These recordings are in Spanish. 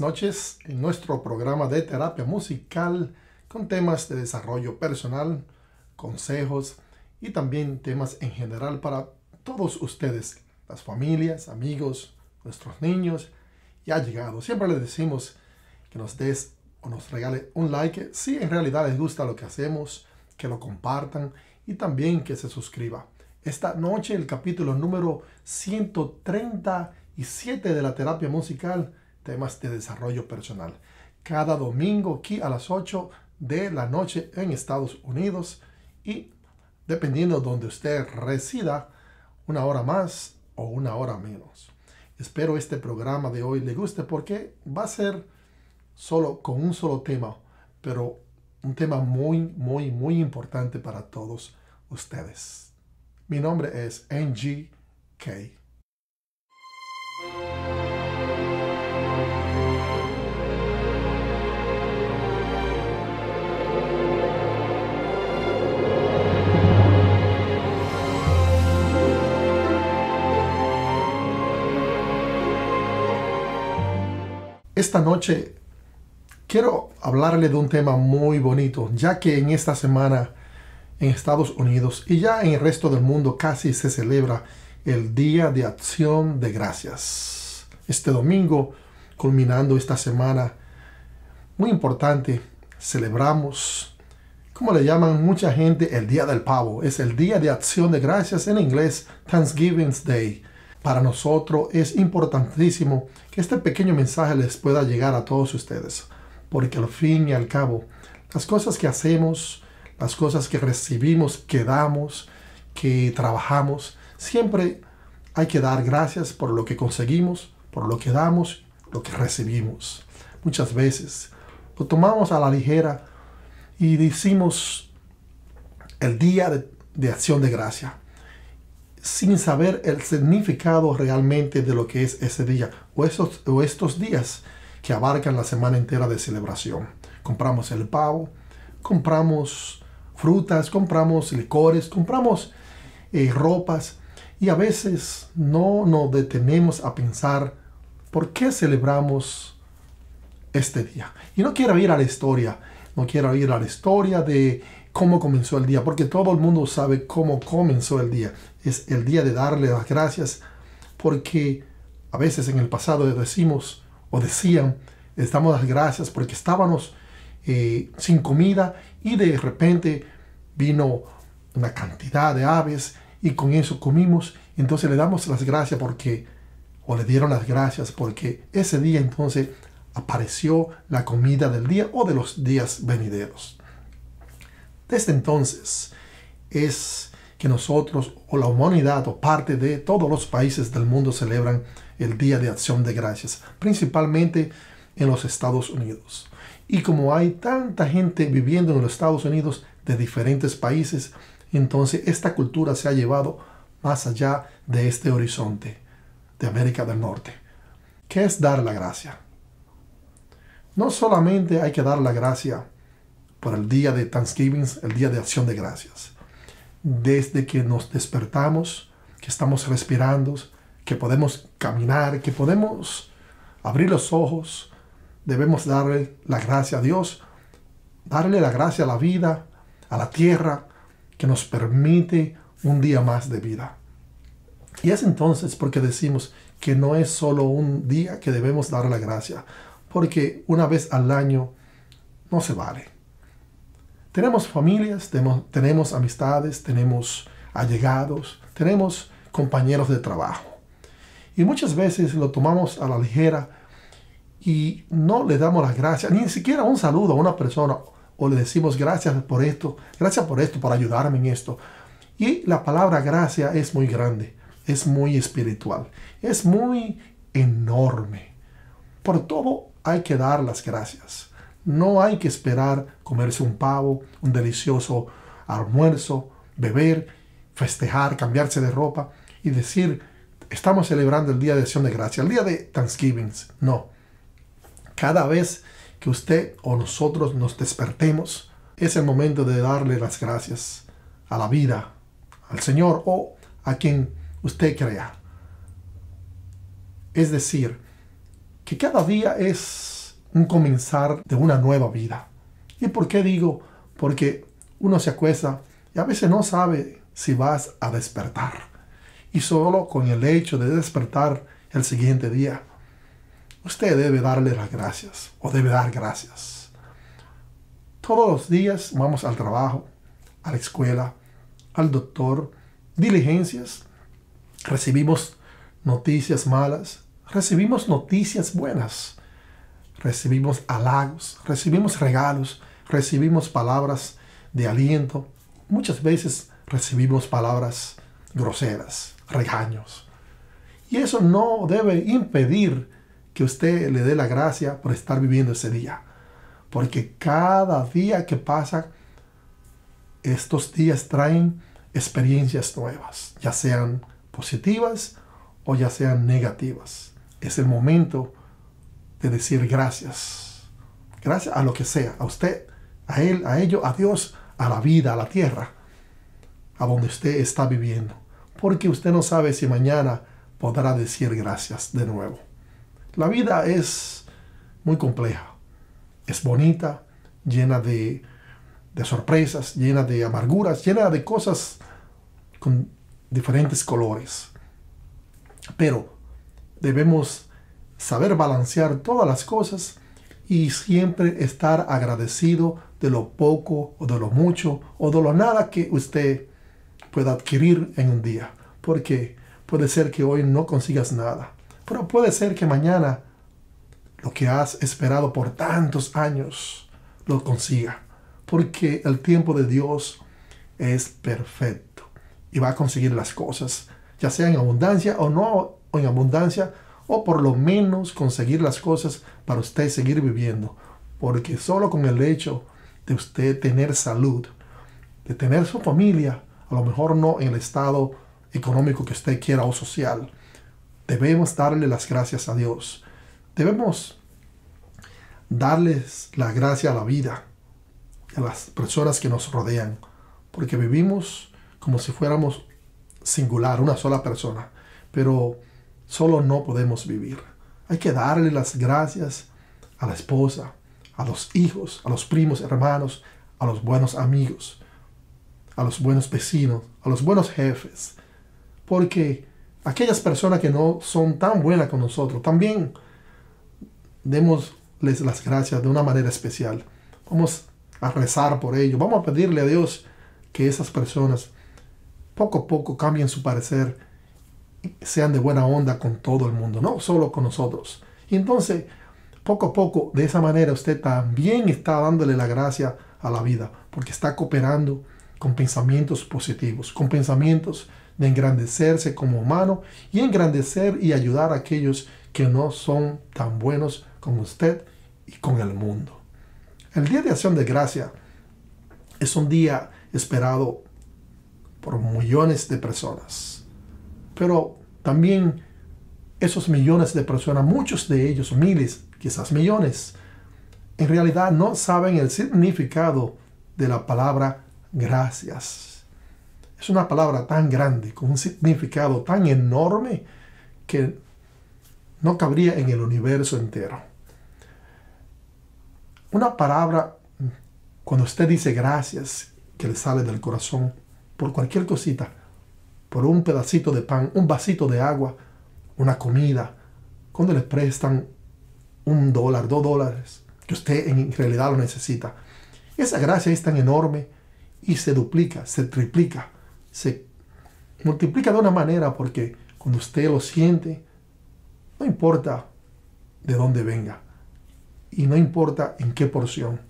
noches en nuestro programa de terapia musical con temas de desarrollo personal, consejos y también temas en general para todos ustedes, las familias, amigos, nuestros niños y llegado. Siempre les decimos que nos des o nos regale un like si en realidad les gusta lo que hacemos, que lo compartan y también que se suscriba. Esta noche el capítulo número 137 de la terapia musical temas de desarrollo personal. Cada domingo aquí a las 8 de la noche en Estados Unidos y dependiendo donde usted resida, una hora más o una hora menos. Espero este programa de hoy le guste porque va a ser solo con un solo tema, pero un tema muy, muy, muy importante para todos ustedes. Mi nombre es NGK. Esta noche quiero hablarle de un tema muy bonito, ya que en esta semana en Estados Unidos y ya en el resto del mundo casi se celebra el Día de Acción de Gracias. Este domingo, culminando esta semana muy importante, celebramos, como le llaman mucha gente, el Día del Pavo. Es el Día de Acción de Gracias en inglés, Thanksgiving Day para nosotros es importantísimo que este pequeño mensaje les pueda llegar a todos ustedes, porque al fin y al cabo, las cosas que hacemos, las cosas que recibimos, que damos, que trabajamos, siempre hay que dar gracias por lo que conseguimos, por lo que damos, lo que recibimos. Muchas veces lo tomamos a la ligera y decimos el día de, de acción de gracia sin saber el significado realmente de lo que es ese día o, esos, o estos días que abarcan la semana entera de celebración. Compramos el pavo, compramos frutas, compramos licores, compramos eh, ropas y a veces no nos detenemos a pensar por qué celebramos este día. Y no quiero ir a la historia, no quiero ir a la historia de cómo comenzó el día, porque todo el mundo sabe cómo comenzó el día. Es el día de darle las gracias, porque a veces en el pasado decimos o decían, estamos las gracias porque estábamos eh, sin comida y de repente vino una cantidad de aves y con eso comimos. Entonces le damos las gracias porque, o le dieron las gracias porque ese día entonces apareció la comida del día o de los días venideros. Desde entonces es que nosotros o la humanidad o parte de todos los países del mundo celebran el Día de Acción de Gracias, principalmente en los Estados Unidos. Y como hay tanta gente viviendo en los Estados Unidos de diferentes países, entonces esta cultura se ha llevado más allá de este horizonte de América del Norte. ¿Qué es dar la gracia? No solamente hay que dar la gracia por el día de Thanksgiving, el día de acción de gracias. Desde que nos despertamos, que estamos respirando, que podemos caminar, que podemos abrir los ojos, debemos darle la gracia a Dios, darle la gracia a la vida, a la tierra, que nos permite un día más de vida. Y es entonces porque decimos que no es solo un día que debemos dar la gracia, porque una vez al año no se vale. Tenemos familias, tenemos, amistades, tenemos allegados, tenemos compañeros de trabajo. Y muchas veces lo tomamos a la ligera y no le damos las gracias, ni siquiera un saludo a una persona, o le decimos gracias por esto, gracias por esto, por ayudarme en esto. Y la palabra gracia es muy grande, es muy espiritual, es muy enorme. Por todo hay que dar las gracias. No hay que esperar comerse un pavo, un delicioso almuerzo, beber, festejar, cambiarse de ropa y decir, estamos celebrando el Día de Acción de Gracia, el Día de Thanksgiving. No. Cada vez que usted o nosotros nos despertemos, es el momento de darle las gracias a la vida, al Señor o a quien usted crea. Es decir, que cada día es un comenzar de una nueva vida. ¿Y por qué digo? Porque uno se acuesta y a veces no sabe si vas a despertar. Y solo con el hecho de despertar el siguiente día, usted debe darle las gracias o debe dar gracias. Todos los días vamos al trabajo, a la escuela, al doctor, diligencias, recibimos noticias malas, recibimos noticias buenas recibimos halagos, recibimos regalos, recibimos palabras de aliento. Muchas veces recibimos palabras groseras, regaños. Y eso no debe impedir que usted le dé la gracia por estar viviendo ese día. Porque cada día que pasa, estos días traen experiencias nuevas, ya sean positivas o ya sean negativas. Es el momento decir gracias. Gracias a lo que sea, a usted, a él, a ellos, a Dios, a la vida, a la tierra, a donde usted está viviendo. Porque usted no sabe si mañana podrá decir gracias de nuevo. La vida es muy compleja, es bonita, llena de sorpresas, llena de amarguras, llena de cosas con diferentes colores. Pero debemos saber balancear todas las cosas y siempre estar agradecido de lo poco o de lo mucho o de lo nada que usted pueda adquirir en un día. Porque puede ser que hoy no consigas nada, pero puede ser que mañana lo que has esperado por tantos años lo consiga. Porque el tiempo de Dios es perfecto y va a conseguir las cosas, ya sea en abundancia o no o en abundancia, o por lo menos conseguir las cosas para usted seguir viviendo. Porque solo con el hecho de usted tener salud, de tener su familia, a lo mejor no en el estado económico que usted quiera o social, debemos darle las gracias a Dios. Debemos darles la gracia a la vida, a las personas que nos rodean, porque vivimos como si fuéramos singular, una sola persona. Pero solo no podemos vivir. Hay que darle las gracias a la esposa, a los hijos, a los primos, hermanos, a los buenos amigos, a los buenos vecinos, a los buenos jefes. Porque aquellas personas que no son tan buenas con nosotros, también demosles las gracias de una manera especial. Vamos a rezar por ellos, vamos a pedirle a Dios que esas personas poco a poco cambien su parecer sean de buena onda con todo el mundo, no solo con nosotros. Y entonces, poco a poco, de esa manera usted también está dándole la gracia a la vida, porque está cooperando con pensamientos positivos, con pensamientos de engrandecerse como humano y engrandecer y ayudar a aquellos que no son tan buenos con usted y con el mundo. El Día de Acción de Gracia es un día esperado por millones de personas, pero también esos millones de personas, muchos de ellos, miles, quizás millones, en realidad no saben el significado de la palabra gracias. Es una palabra tan grande, con un significado tan enorme que no cabría en el universo entero. Una palabra, cuando usted dice gracias, que le sale del corazón por cualquier cosita, por un pedacito de pan, un vasito de agua, una comida, cuando le prestan un dólar, dos dólares, que usted en realidad lo necesita. Esa gracia es tan enorme y se duplica, se triplica, se multiplica de una manera porque cuando usted lo siente, no importa de dónde venga y no importa en qué porción.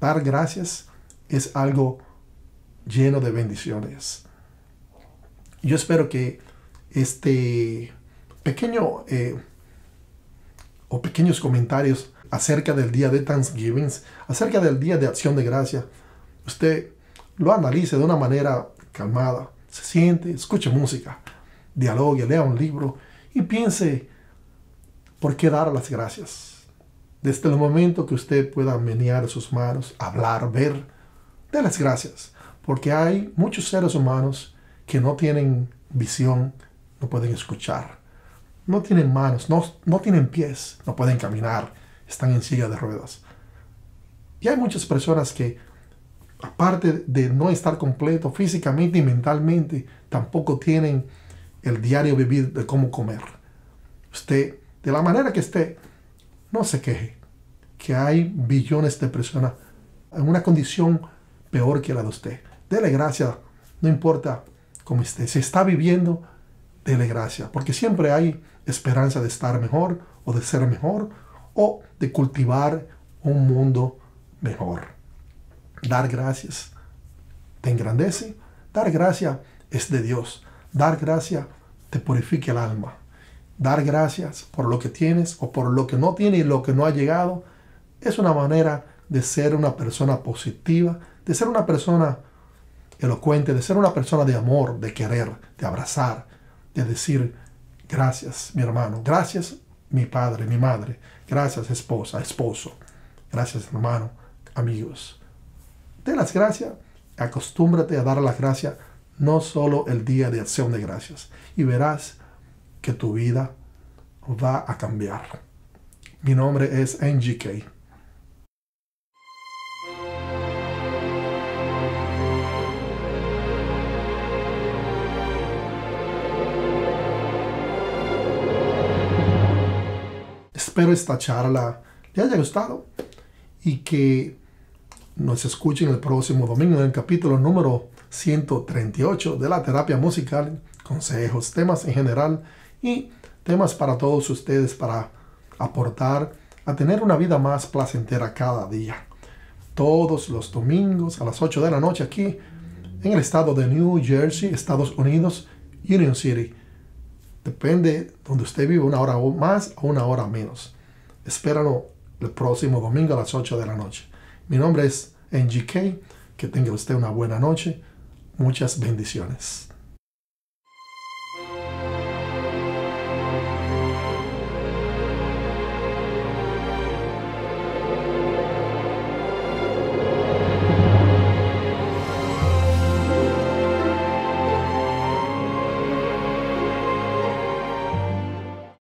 Dar gracias es algo lleno de bendiciones. Yo espero que este pequeño eh, o pequeños comentarios acerca del día de Thanksgiving, acerca del día de acción de gracia, usted lo analice de una manera calmada, se siente, escuche música, dialogue, lea un libro y piense por qué dar las gracias. Desde el momento que usted pueda menear sus manos, hablar, ver, de las gracias, porque hay muchos seres humanos que no tienen visión, no pueden escuchar. No tienen manos, no, no tienen pies, no pueden caminar, están en silla de ruedas. Y hay muchas personas que, aparte de no estar completo físicamente y mentalmente, tampoco tienen el diario vivir de cómo comer. Usted, de la manera que esté, no se queje, que hay billones de personas en una condición peor que la de usted. Dele gracia, no importa como Si este, está viviendo, dele gracia, porque siempre hay esperanza de estar mejor o de ser mejor o de cultivar un mundo mejor. Dar gracias te engrandece, dar gracias es de Dios, dar gracias te purifica el alma, dar gracias por lo que tienes o por lo que no tienes y lo que no ha llegado es una manera de ser una persona positiva, de ser una persona elocuente, de ser una persona de amor, de querer, de abrazar, de decir gracias, mi hermano, gracias, mi padre, mi madre, gracias, esposa, esposo, gracias, hermano, amigos. De las gracias, acostúmbrate a dar las gracias no solo el día de acción de gracias y verás que tu vida va a cambiar. Mi nombre es NGK. espero esta charla le haya gustado y que nos escuchen el próximo domingo en el capítulo número 138 de la terapia musical, consejos, temas en general y temas para todos ustedes para aportar a tener una vida más placentera cada día. Todos los domingos a las 8 de la noche aquí en el estado de New Jersey, Estados Unidos, Union City. Depende donde usted vive, una hora más o una hora menos. Espéralo el próximo domingo a las 8 de la noche. Mi nombre es NGK. Que tenga usted una buena noche. Muchas bendiciones.